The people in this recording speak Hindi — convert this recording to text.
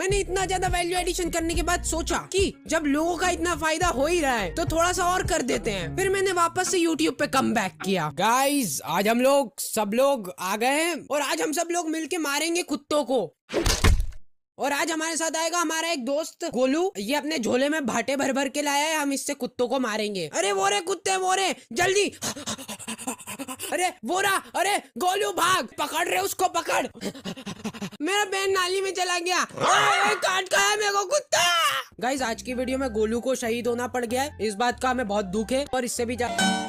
मैंने इतना ज्यादा वैल्यू एडिशन करने के बाद सोचा कि जब लोगों का इतना फायदा हो ही रहा है तो थोड़ा सा और कर देते हैं फिर मैंने वापस से यूट्यूब पे कम बैक किया गाइज आज हम लोग सब लोग आ गए हैं और आज हम सब लोग मिलके मारेंगे कुत्तों को और आज हमारे साथ आएगा हमारा एक दोस्त गोलू ये अपने झोले में भाटे भर भर के लाया है हम इससे कुत्तों को मारेंगे अरे वो रे कुत्ते वो रे जल्दी अरे वो रा अरे गोलू भाग पकड़ रहे उसको पकड़ बैन नाली में चला गया काट का है मेरे को कुत्ता गाइज आज की वीडियो में गोलू को शहीद होना पड़ गया है इस बात का हमें बहुत दुख है और इससे भी ज्यादा